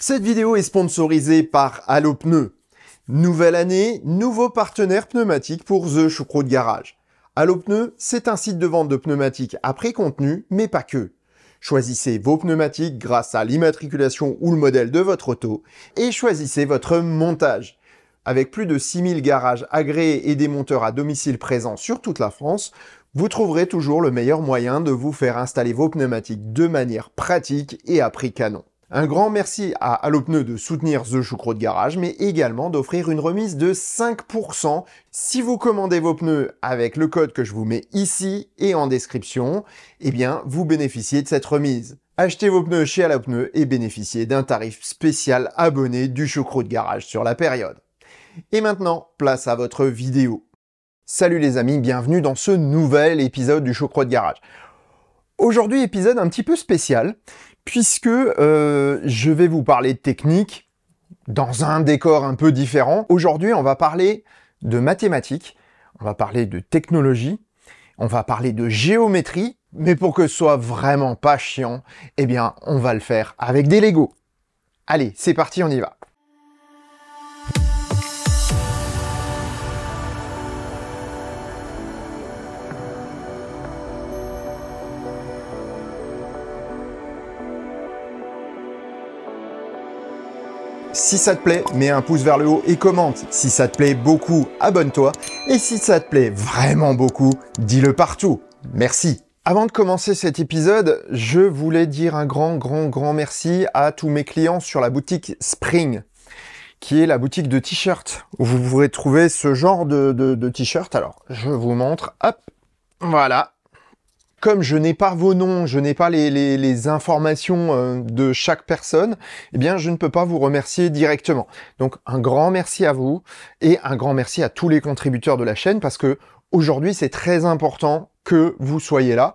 Cette vidéo est sponsorisée par Allo Pneus. Nouvelle année, nouveau partenaire pneumatique pour The de Garage. Allo Pneus, c'est un site de vente de pneumatiques à prix contenu, mais pas que. Choisissez vos pneumatiques grâce à l'immatriculation ou le modèle de votre auto et choisissez votre montage. Avec plus de 6000 garages agréés et des monteurs à domicile présents sur toute la France, vous trouverez toujours le meilleur moyen de vous faire installer vos pneumatiques de manière pratique et à prix canon. Un grand merci à Allopneu de soutenir The de Garage, mais également d'offrir une remise de 5% si vous commandez vos pneus avec le code que je vous mets ici et en description, eh bien, vous bénéficiez de cette remise. Achetez vos pneus chez Allopneu et bénéficiez d'un tarif spécial abonné du de Garage sur la période. Et maintenant, place à votre vidéo. Salut les amis, bienvenue dans ce nouvel épisode du de Garage. Aujourd'hui, épisode un petit peu spécial puisque euh, je vais vous parler de technique dans un décor un peu différent. Aujourd'hui, on va parler de mathématiques, on va parler de technologie, on va parler de géométrie, mais pour que ce soit vraiment pas chiant, eh bien, on va le faire avec des Legos. Allez, c'est parti, on y va. Si ça te plaît, mets un pouce vers le haut et commente. Si ça te plaît beaucoup, abonne-toi. Et si ça te plaît vraiment beaucoup, dis-le partout. Merci. Avant de commencer cet épisode, je voulais dire un grand, grand, grand merci à tous mes clients sur la boutique Spring qui est la boutique de t-shirts, où vous pourrez trouver ce genre de, t shirts Alors, je vous montre, hop, voilà, comme je n'ai pas vos noms, je n'ai pas les, informations euh, de chaque personne, eh bien, je ne peux pas vous remercier directement. Donc, un grand merci à vous et un grand merci à tous les contributeurs de la chaîne parce que aujourd'hui, c'est très important que vous soyez là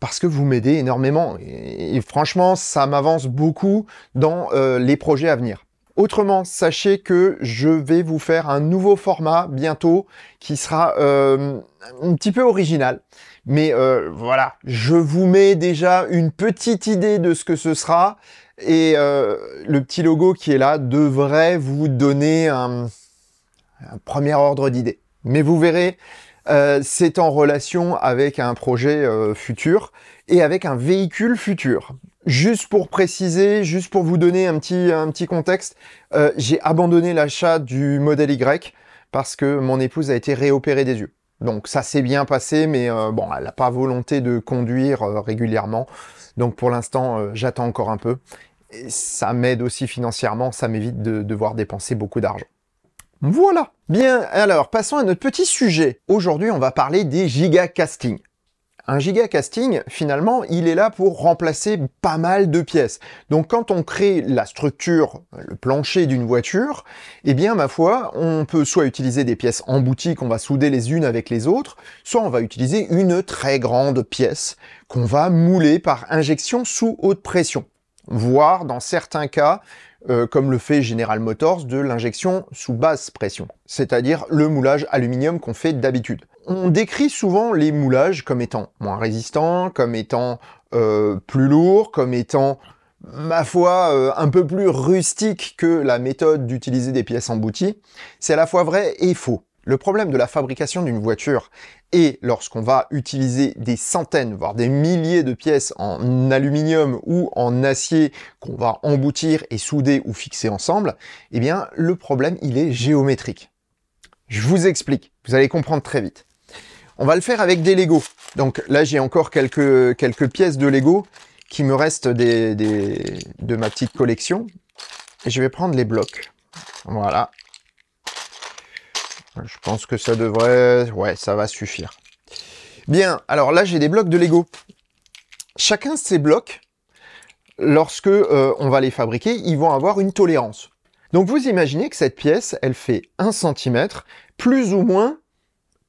parce que vous m'aidez énormément. Et, franchement, ça m'avance beaucoup dans euh, les projets à venir. Autrement, sachez que je vais vous faire un nouveau format bientôt qui sera euh, un petit peu original. Mais euh, voilà, je vous mets déjà une petite idée de ce que ce sera. Et euh, le petit logo qui est là devrait vous donner un, premier ordre d'idée. Mais vous verrez, c'est en relation avec un projet futur et avec un véhicule futur. Juste pour préciser, juste pour vous donner un petit, un petit contexte, euh, j'ai abandonné l'achat du modèle Y parce que mon épouse a été réopérée des yeux. Donc ça s'est bien passé, mais euh, bon, elle n'a pas volonté de conduire euh, régulièrement. Donc pour l'instant, j'attends encore un peu. ça m'aide aussi financièrement, ça m'évite de devoir dépenser beaucoup d'argent. Voilà Bien, alors passons à notre petit sujet. Aujourd'hui, on va parler des giga un giga casting, finalement, il est là pour remplacer pas mal de pièces. Donc quand on crée la structure, le plancher d'une voiture, eh bien, ma foi, on peut soit utiliser des pièces embouties qu'on va souder les unes avec les autres, soit on va utiliser une très grande pièce qu'on va mouler par injection sous haute pression voire dans certains cas euh, comme le fait General Motors, de l'injection sous basse pression, c'est-à-dire le moulage aluminium qu'on fait d'habitude. On décrit souvent les moulages comme étant moins résistants, comme étant euh, plus lourds, comme étant ma foi, euh, un peu plus rustiques que la méthode d'utiliser des pièces embouties, c'est à la fois vrai et faux. Le problème de la fabrication d'une voiture est, lorsqu'on va utiliser des centaines, voire des milliers de pièces en aluminium ou en acier qu'on va emboutir et souder ou fixer ensemble, eh bien le problème il est géométrique. Je vous explique, vous allez comprendre très vite. On va le faire avec des Lego. Donc là j'ai encore quelques, quelques pièces de Lego qui me restent de ma petite collection. Et je vais prendre les blocs. Voilà, je pense que ça devrait... Ouais, ça va suffire. Bien, alors là, j'ai des blocs de Lego. Chacun de ces blocs, lorsque euh, on va les fabriquer, ils vont avoir une tolérance. Donc vous imaginez que cette pièce, elle fait 1 cm, plus ou moins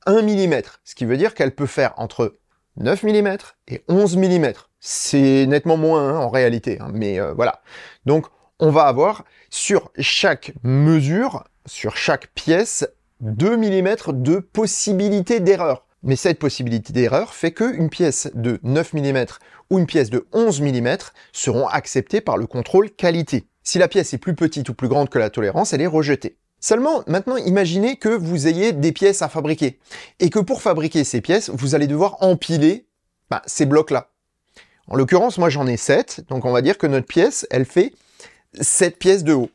1 mm, ce qui veut dire qu'elle peut faire entre 9 mm et 11 mm. C'est nettement moins hein, en réalité, hein, mais euh, voilà. Donc on va avoir sur chaque mesure, sur chaque pièce, 2 mm de possibilité d'erreur. Mais cette possibilité d'erreur fait qu'une pièce de 9 mm ou une pièce de 11 mm seront acceptées par le contrôle qualité. Si la pièce est plus petite ou plus grande que la tolérance, elle est rejetée. Seulement, maintenant, imaginez que vous ayez des pièces à fabriquer et que pour fabriquer ces pièces, vous allez devoir empiler bah, ces blocs-là. En l'occurrence, moi j'en ai 7, donc on va dire que notre pièce, elle fait 7 pièces de haut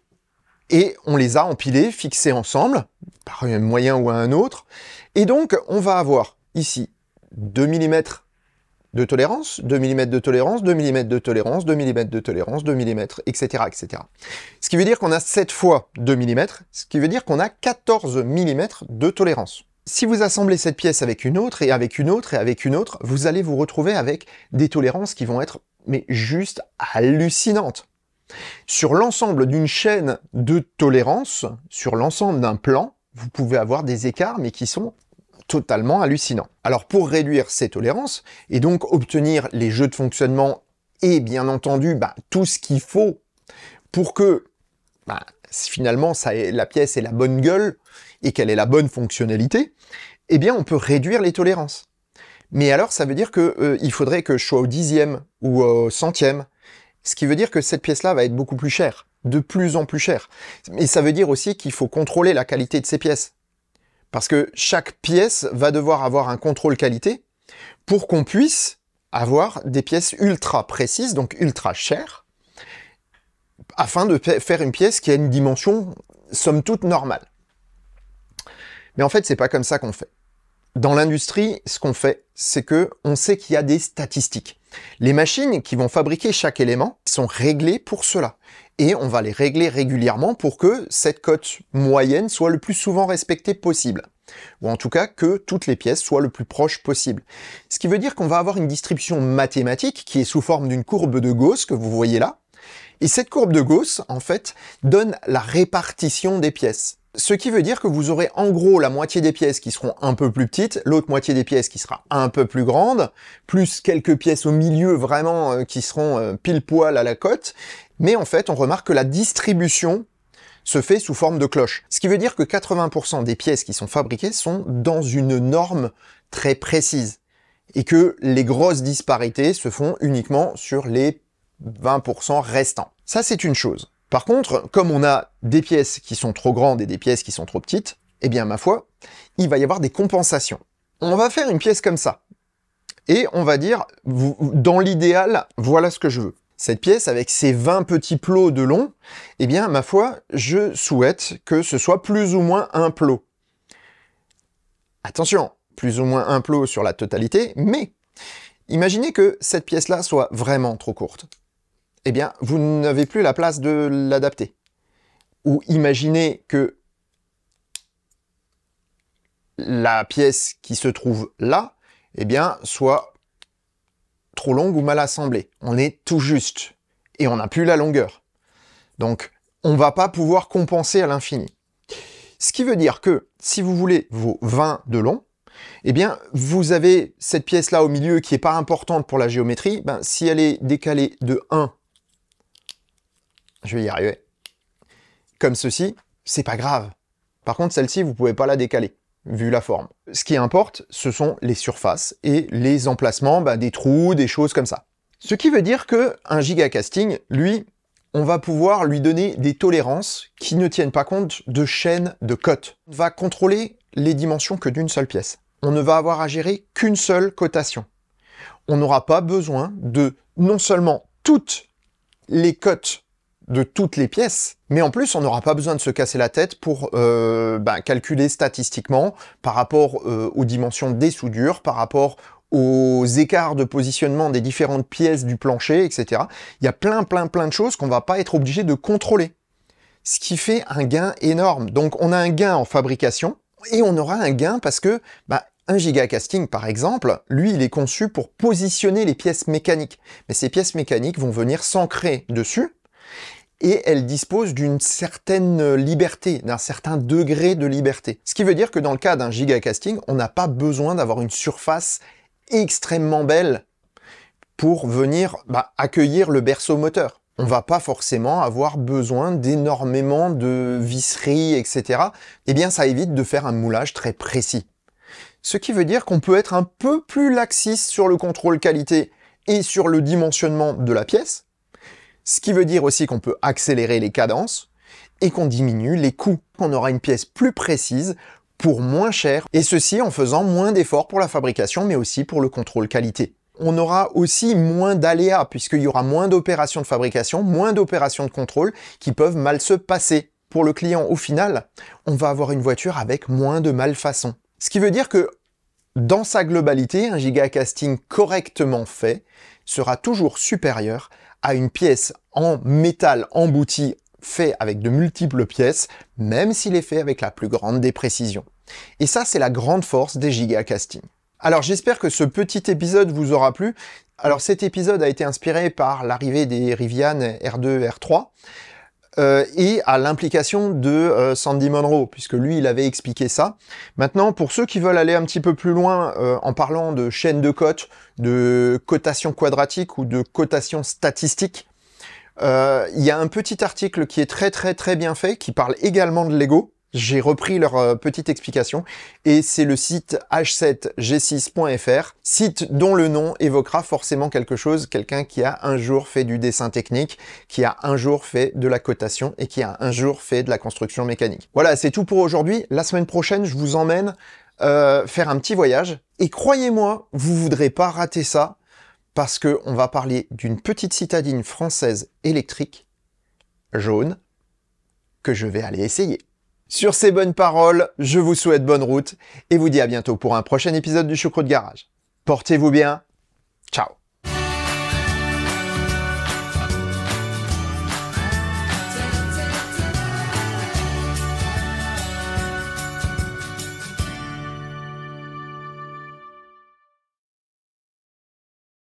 et on les a empilés, fixés ensemble, par un moyen ou un autre. Et donc, on va avoir ici 2 mm de tolérance, 2 mm de tolérance, 2 mm de tolérance, 2 mm de tolérance, 2 mm, etc. etc. Ce qui veut dire qu'on a 7 fois 2 mm, ce qui veut dire qu'on a 14 mm de tolérance. Si vous assemblez cette pièce avec une autre, et avec une autre, et avec une autre, vous allez vous retrouver avec des tolérances qui vont être, mais juste hallucinantes. Sur l'ensemble d'une chaîne de tolérance, sur l'ensemble d'un plan, vous pouvez avoir des écarts, mais qui sont totalement hallucinants. Alors pour réduire ces tolérances, et donc obtenir les jeux de fonctionnement, et bien entendu bah, tout ce qu'il faut pour que bah, finalement la pièce ait la bonne gueule, et qu'elle ait la bonne fonctionnalité, eh bien on peut réduire les tolérances. Mais alors ça veut dire qu'il euh, faudrait que je sois au dixième, ou au centième, ce qui veut dire que cette pièce-là va être beaucoup plus chère, de plus en plus chère. Et ça veut dire aussi qu'il faut contrôler la qualité de ces pièces. Parce que chaque pièce va devoir avoir un contrôle qualité pour qu'on puisse avoir des pièces ultra précises, donc ultra chères, afin de faire une pièce qui a une dimension somme toute normale. Mais en fait, ce c'est pas comme ça qu'on fait. Dans l'industrie, ce qu'on fait, c'est que on sait qu'il y a des statistiques. Les machines qui vont fabriquer chaque élément sont réglées pour cela. Et on va les régler régulièrement pour que cette cote moyenne soit le plus souvent respectée possible. Ou en tout cas que toutes les pièces soient le plus proches possible. Ce qui veut dire qu'on va avoir une distribution mathématique qui est sous forme d'une courbe de Gauss que vous voyez là. Et cette courbe de Gauss, en fait, donne la répartition des pièces. Ce qui veut dire que vous aurez en gros la moitié des pièces qui seront un peu plus petites, l'autre moitié des pièces qui sera un peu plus grande, plus quelques pièces au milieu vraiment euh, qui seront euh, pile poil à la cote. Mais en fait, on remarque que la distribution se fait sous forme de cloche. Ce qui veut dire que 80% des pièces qui sont fabriquées sont dans une norme très précise. Et que les grosses disparités se font uniquement sur les 20% restants. Ça, c'est une chose. Par contre, comme on a des pièces qui sont trop grandes et des pièces qui sont trop petites, eh bien ma foi, il va y avoir des compensations. On va faire une pièce comme ça. Et on va dire, dans l'idéal, voilà ce que je veux. Cette pièce, avec ses 20 petits plots de long, eh bien, ma foi, je souhaite que ce soit plus ou moins un plot. Attention, plus ou moins un plot sur la totalité, mais imaginez que cette pièce-là soit vraiment trop courte eh bien, vous n'avez plus la place de l'adapter. Ou imaginez que la pièce qui se trouve là, eh bien, soit trop longue ou mal assemblée. On est tout juste et on n'a plus la longueur. Donc, on ne va pas pouvoir compenser à l'infini. Ce qui veut dire que si vous voulez vos 20 de long, eh bien, vous avez cette pièce-là au milieu qui n'est pas importante pour la géométrie. Ben, si elle est décalée de 1 je vais y arriver. Comme ceci, c'est pas grave. Par contre, celle-ci, vous pouvez pas la décaler, vu la forme. Ce qui importe, ce sont les surfaces et les emplacements bah, des trous, des choses comme ça. Ce qui veut dire qu'un un gigacasting, lui, on va pouvoir lui donner des tolérances qui ne tiennent pas compte de chaînes de cotes. On va contrôler les dimensions que d'une seule pièce. On ne va avoir à gérer qu'une seule cotation. On n'aura pas besoin de non seulement toutes les cotes de toutes les pièces. Mais en plus, on n'aura pas besoin de se casser la tête pour euh, ben, calculer statistiquement par rapport euh, aux dimensions des soudures, par rapport aux écarts de positionnement des différentes pièces du plancher, etc. Il y a plein, plein, plein de choses qu'on ne va pas être obligé de contrôler. Ce qui fait un gain énorme. Donc, on a un gain en fabrication et on aura un gain parce que un ben, un gigacasting, par exemple, lui, il est conçu pour positionner les pièces mécaniques. Mais ces pièces mécaniques vont venir s'ancrer dessus et elle dispose d'une certaine liberté, d'un certain degré de liberté. Ce qui veut dire que dans le cas d'un gigacasting, on n'a pas besoin d'avoir une surface extrêmement belle pour venir bah, accueillir le berceau moteur. On va pas forcément avoir besoin d'énormément de visserie, etc. Eh bien, ça évite de faire un moulage très précis. Ce qui veut dire qu'on peut être un peu plus laxiste sur le contrôle qualité et sur le dimensionnement de la pièce, ce qui veut dire aussi qu'on peut accélérer les cadences et qu'on diminue les coûts. On aura une pièce plus précise pour moins cher et ceci en faisant moins d'efforts pour la fabrication mais aussi pour le contrôle qualité. On aura aussi moins d'aléas puisqu'il y aura moins d'opérations de fabrication, moins d'opérations de contrôle qui peuvent mal se passer. Pour le client au final, on va avoir une voiture avec moins de malfaçons. Ce qui veut dire que dans sa globalité, un gigacasting correctement fait sera toujours supérieur à une pièce en métal embouti fait avec de multiples pièces, même s'il est fait avec la plus grande des précisions. Et ça, c'est la grande force des gigacastings. Alors j'espère que ce petit épisode vous aura plu. Alors cet épisode a été inspiré par l'arrivée des Rivian R2, R3. Euh, et à l'implication de euh, Sandy Monroe, puisque lui, il avait expliqué ça. Maintenant, pour ceux qui veulent aller un petit peu plus loin euh, en parlant de chaîne de cotes, de cotation quadratique ou de cotation statistique, il y a un petit article qui est très très très bien fait, qui parle également de Lego, j'ai repris leur euh, petite explication et c'est le site h7g6.fr, site dont le nom évoquera forcément quelque chose, quelqu'un qui a un jour fait du dessin technique, qui a un jour fait de la cotation et qui a un jour fait de la construction mécanique. Voilà, c'est tout pour aujourd'hui. La semaine prochaine, je vous emmène euh, faire un petit voyage et croyez-moi, vous voudrez pas rater ça parce que on va parler d'une petite citadine française électrique jaune que je vais aller essayer. Sur ces bonnes paroles, je vous souhaite bonne route et vous dis à bientôt pour un prochain épisode du Choucroute de Garage. Portez-vous bien. Ciao